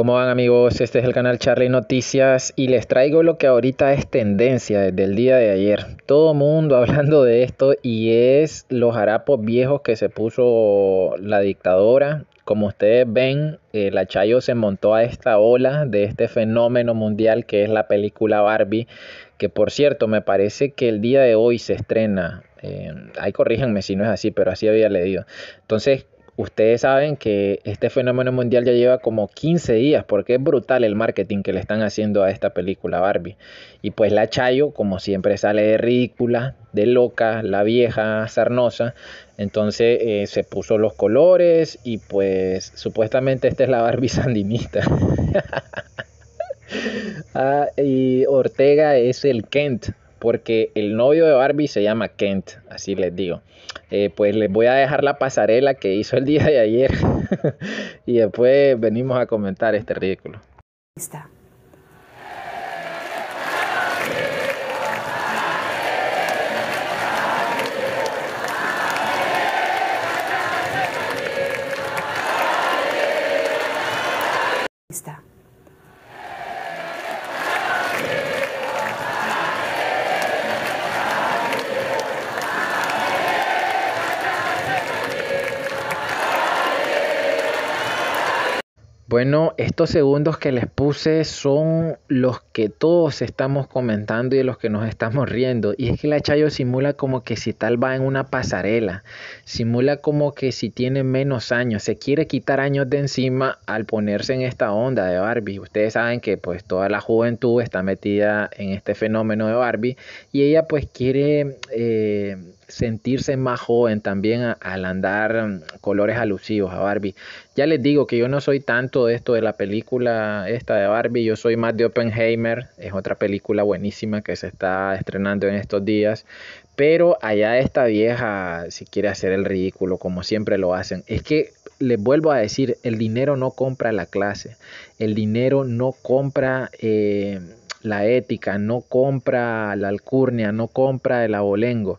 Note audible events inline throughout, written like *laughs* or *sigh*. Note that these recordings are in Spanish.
¿Cómo van amigos? Este es el canal charly Noticias y les traigo lo que ahorita es tendencia desde el día de ayer. Todo mundo *laughs* hablando de esto y es los harapos viejos que se puso la dictadora. Como ustedes ven, eh, la Chayo se montó a esta ola de este fenómeno mundial que es la película Barbie, que por cierto me parece que el día de hoy se estrena. Eh, ahí corríjanme si no es así, pero así había leído. Entonces, Ustedes saben que este fenómeno mundial ya lleva como 15 días porque es brutal el marketing que le están haciendo a esta película Barbie. Y pues la Chayo, como siempre, sale de ridícula, de loca, la vieja, sarnosa. Entonces eh, se puso los colores y pues supuestamente esta es la Barbie *laughs* sandinista. *laughs* Ah, y Ortega es el Kent porque el novio de Barbie se llama Kent, así les digo. Eh, pues les voy a dejar la pasarela que hizo el día de ayer *laughs* y después venimos a comentar este ridículo. Está. Bueno, estos segundos que les puse son los que todos estamos comentando y de los que nos estamos riendo. Y es que la Chayo simula como que si tal va en una pasarela, simula como que si tiene menos años, se quiere quitar años de encima al ponerse en esta onda de Barbie. Ustedes saben que pues toda la juventud está metida en este fenómeno de Barbie y ella pues quiere... Eh, sentirse más joven también al andar mm, colores alusivos a Barbie. Ya les digo que yo no soy tanto de esto de la película esta de Barbie, yo soy más de Oppenheimer, es otra película buenísima que se está estrenando en estos días, pero allá esta vieja si quiere hacer el ridículo como siempre lo hacen. Es que les vuelvo a decir, el dinero no compra la clase, el dinero no compra... Eh, la ética, no compra la alcurnia, no compra el abolengo.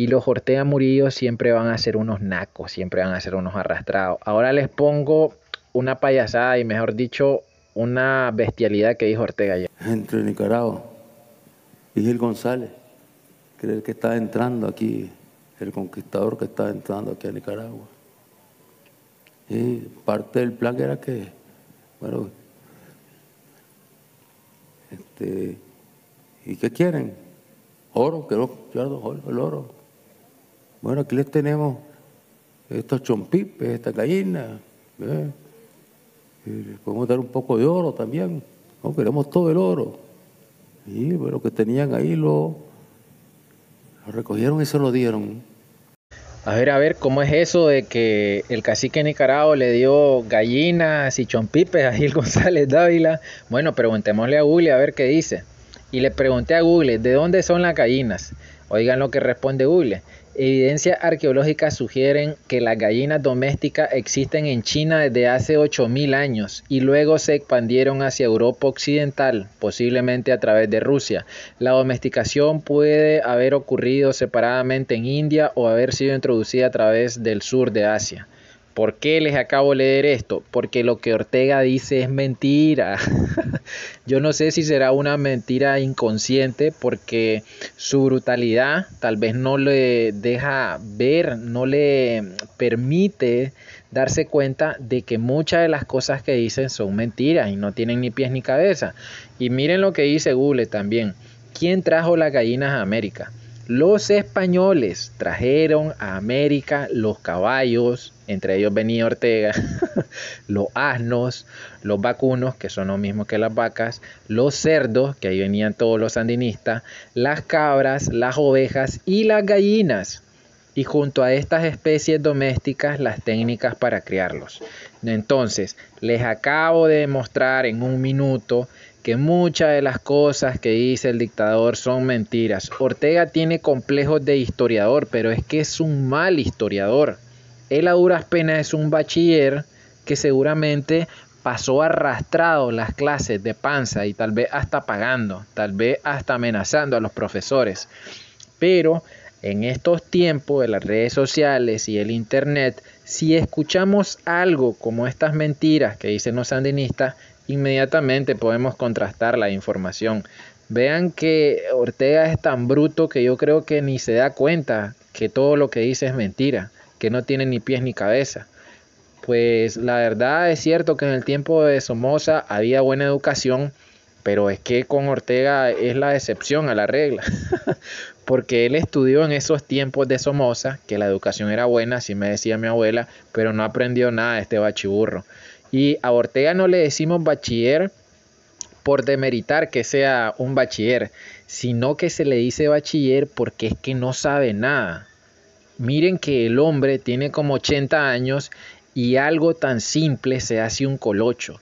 Y los Ortega Murillo siempre van a ser unos nacos, siempre van a ser unos arrastrados. Ahora les pongo una payasada y mejor dicho, una bestialidad que dijo Ortega ayer. Entre Nicaragua y Gil González, creer que está entrando aquí, el conquistador que está entrando aquí a Nicaragua. Y parte del plan era que, bueno, este, ¿y qué quieren? Oro, quiero, oro, el oro. Bueno, aquí les tenemos estos chompipes, estas gallinas. ¿eh? Les podemos dar un poco de oro también. No queremos todo el oro. Y bueno, que tenían ahí lo, lo recogieron y se lo dieron. A ver, a ver, ¿cómo es eso de que el cacique Nicaragua le dio gallinas y chompipes a Gil *laughs* González Dávila? Bueno, preguntémosle a Google a ver qué dice. Y le pregunté a Google, ¿de dónde son las gallinas? Oigan lo que responde Google. Evidencias arqueológicas sugieren que las gallinas domésticas existen en China desde hace 8.000 años y luego se expandieron hacia Europa Occidental, posiblemente a través de Rusia. La domesticación puede haber ocurrido separadamente en India o haber sido introducida a través del sur de Asia. ¿Por qué les acabo de leer esto? Porque lo que Ortega dice es mentira. *laughs* Yo no sé si será una mentira inconsciente porque su brutalidad tal vez no le deja ver, no le permite darse cuenta de que muchas de las cosas que dicen son mentiras y no tienen ni pies ni cabeza. Y miren lo que dice Google también. ¿Quién trajo las gallinas a América? Los españoles trajeron a América los caballos, entre ellos venía Ortega, *laughs* los asnos, los vacunos, que son lo mismo que las vacas, los cerdos, que ahí venían todos los sandinistas, las cabras, las ovejas y las gallinas. Y junto a estas especies domésticas, las técnicas para criarlos. Entonces, les acabo de mostrar en un minuto que muchas de las cosas que dice el dictador son mentiras. Ortega tiene complejos de historiador, pero es que es un mal historiador. Él a duras penas es un bachiller que seguramente pasó arrastrado las clases de panza y tal vez hasta pagando, tal vez hasta amenazando a los profesores. Pero en estos tiempos de las redes sociales y el internet, si escuchamos algo como estas mentiras que dicen los sandinistas, inmediatamente podemos contrastar la información. Vean que Ortega es tan bruto que yo creo que ni se da cuenta que todo lo que dice es mentira, que no tiene ni pies ni cabeza. Pues la verdad es cierto que en el tiempo de Somoza había buena educación, pero es que con Ortega es la excepción a la regla, *laughs* porque él estudió en esos tiempos de Somoza, que la educación era buena, así me decía mi abuela, pero no aprendió nada de este bachiburro. Y a Ortega no le decimos bachiller por demeritar que sea un bachiller, sino que se le dice bachiller porque es que no sabe nada. Miren que el hombre tiene como 80 años y algo tan simple se hace un colocho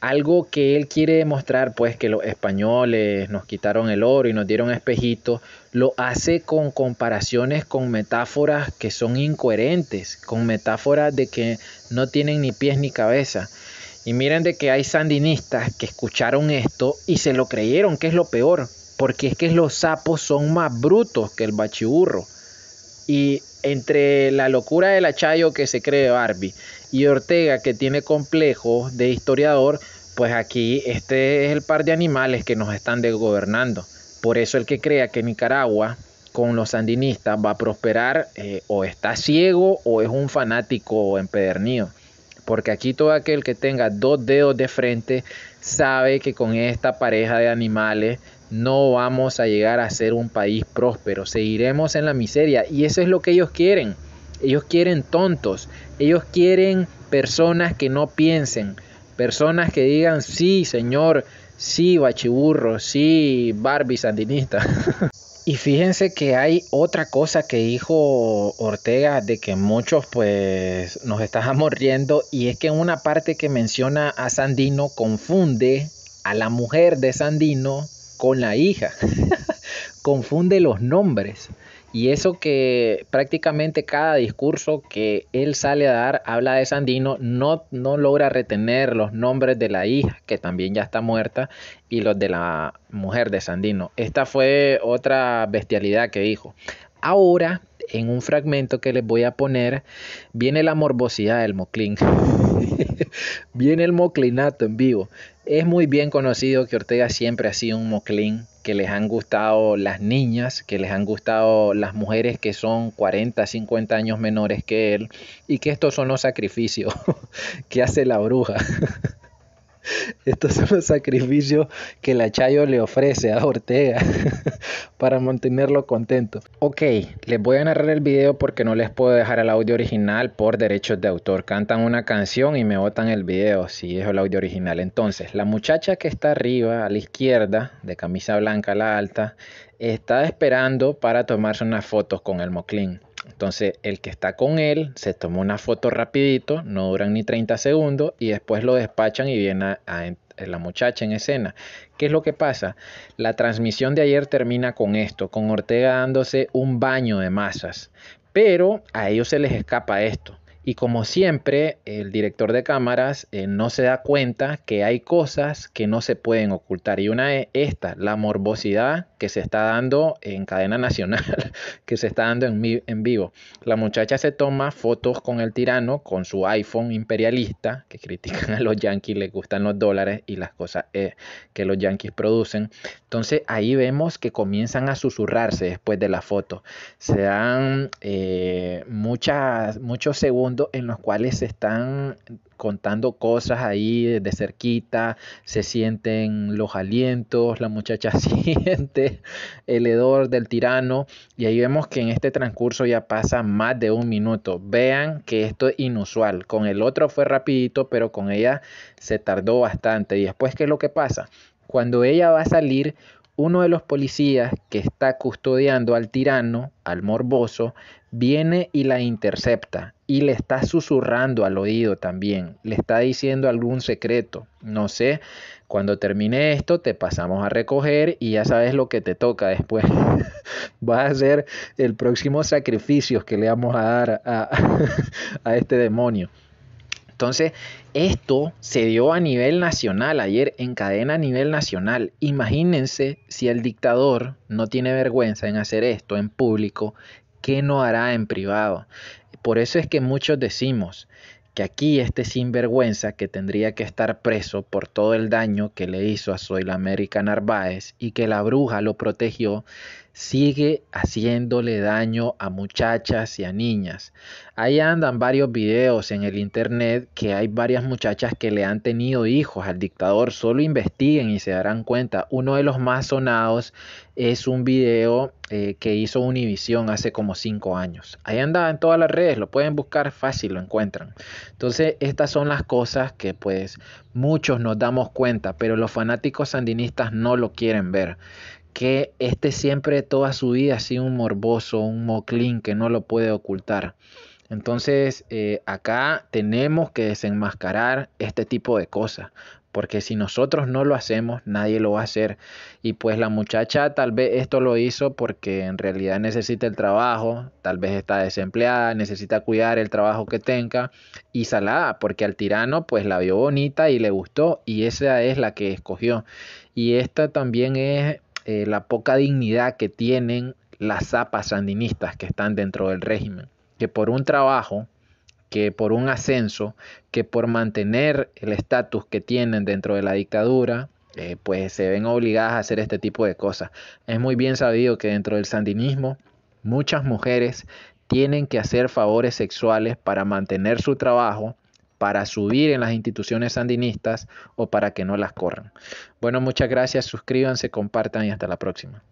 algo que él quiere demostrar, pues que los españoles nos quitaron el oro y nos dieron espejitos, lo hace con comparaciones, con metáforas que son incoherentes, con metáforas de que no tienen ni pies ni cabeza. Y miren de que hay sandinistas que escucharon esto y se lo creyeron, que es lo peor, porque es que los sapos son más brutos que el bachiburro. Y entre la locura del achayo que se cree Barbie y Ortega que tiene complejo de historiador, pues aquí este es el par de animales que nos están desgobernando. Por eso el que crea que Nicaragua con los sandinistas va a prosperar eh, o está ciego o es un fanático empedernido porque aquí todo aquel que tenga dos dedos de frente sabe que con esta pareja de animales no vamos a llegar a ser un país próspero, seguiremos en la miseria y eso es lo que ellos quieren. Ellos quieren tontos, ellos quieren personas que no piensen, personas que digan, sí, señor, sí, bachiburro, sí, Barbie sandinista. *laughs* Y fíjense que hay otra cosa que dijo Ortega de que muchos pues nos estábamos riendo y es que una parte que menciona a Sandino confunde a la mujer de Sandino con la hija. *laughs* confunde los nombres. Y eso que prácticamente cada discurso que él sale a dar habla de Sandino, no, no logra retener los nombres de la hija, que también ya está muerta, y los de la mujer de Sandino. Esta fue otra bestialidad que dijo. Ahora, en un fragmento que les voy a poner, viene la morbosidad del Moclin. *laughs* Viene el moclinato en vivo. Es muy bien conocido que Ortega siempre ha sido un moclín, que les han gustado las niñas, que les han gustado las mujeres que son 40, 50 años menores que él, y que estos son los sacrificios *laughs* que hace la bruja. *laughs* *laughs* Estos son los sacrificios que la Chayo le ofrece a Ortega *laughs* para mantenerlo contento. Ok, les voy a narrar el video porque no les puedo dejar el audio original por derechos de autor. Cantan una canción y me botan el video si es el audio original. Entonces, la muchacha que está arriba, a la izquierda, de camisa blanca a la alta, está esperando para tomarse unas fotos con el Moclín. Entonces el que está con él se toma una foto rapidito, no duran ni 30 segundos y después lo despachan y viene eh, la muchacha en escena. ¿Qué es lo que pasa? La transmisión de ayer termina con esto, con Ortega dándose un baño de masas. Pero a ellos se les escapa esto. Y como siempre, el director de cámaras eh, no se da cuenta que hay cosas que no se pueden ocultar. Y una es esta, la morbosidad que se está dando en cadena nacional, *laughs* que se está dando en, vivo. La muchacha se toma fotos con el tirano, con su iPhone imperialista, que critican a los yanquis, les gustan los dólares y las cosas eh, que los yanquis producen. Entonces ahí vemos que comienzan a susurrarse después de la foto. Se dan eh, muchas, muchos segundos en los cuales se están contando cosas ahí de cerquita, se sienten los alientos, la muchacha *laughs* siente el hedor del tirano y ahí vemos que en este transcurso ya pasa más de un minuto. Vean que esto es inusual, con el otro fue rapidito, pero con ella se tardó bastante. ¿Y después qué es lo que pasa? Cuando ella va a salir, uno de los policías que está custodiando al tirano, al morboso, viene y la intercepta y le está susurrando al oído también, le está diciendo algún secreto. No sé, cuando termine esto te pasamos a recoger y ya sabes lo que te toca después. *laughs* Va a ser el próximo sacrificio que le vamos a dar a *laughs* este demonio. Entonces, esto se dio a nivel nacional, ayer en cadena a nivel nacional. Imagínense si el dictador no tiene vergüenza en hacer esto en público, ¿qué no hará en privado? Por eso es que muchos decimos que aquí este sinvergüenza que tendría que estar preso por todo el daño que le hizo a Soy América Narváez y que la bruja lo protegió, sigue haciéndole daño a muchachas y a niñas. Ahí andan varios videos en el internet que hay varias muchachas que le han tenido hijos al dictador. Solo investiguen y se darán cuenta. Uno de los más sonados es un video eh, que hizo Univision hace como cinco años. Ahí andaba en todas las redes, lo pueden buscar fácil, lo encuentran. Entonces, estas son las cosas que pues muchos nos damos cuenta, pero los fanáticos sandinistas no lo quieren ver que este siempre toda su vida ha sido un morboso, un moclín que no lo puede ocultar. Entonces, eh, acá tenemos que desenmascarar este tipo de cosas, porque si nosotros no lo hacemos, nadie lo va a hacer. Y pues la muchacha tal vez esto lo hizo porque en realidad necesita el trabajo, tal vez está desempleada, necesita cuidar el trabajo que tenga, y salada, porque al tirano pues la vio bonita y le gustó, y esa es la que escogió. Y esta también es eh, la poca dignidad que tienen las zapas sandinistas que están dentro del régimen, que por un trabajo, que por un ascenso, que por mantener el estatus que tienen dentro de la dictadura, eh, pues se ven obligadas a hacer este tipo de cosas. Es muy bien sabido que dentro del sandinismo muchas mujeres tienen que hacer favores sexuales para mantener su trabajo para subir en las instituciones sandinistas o para que no las corran. Bueno, muchas gracias, suscríbanse, compartan y hasta la próxima.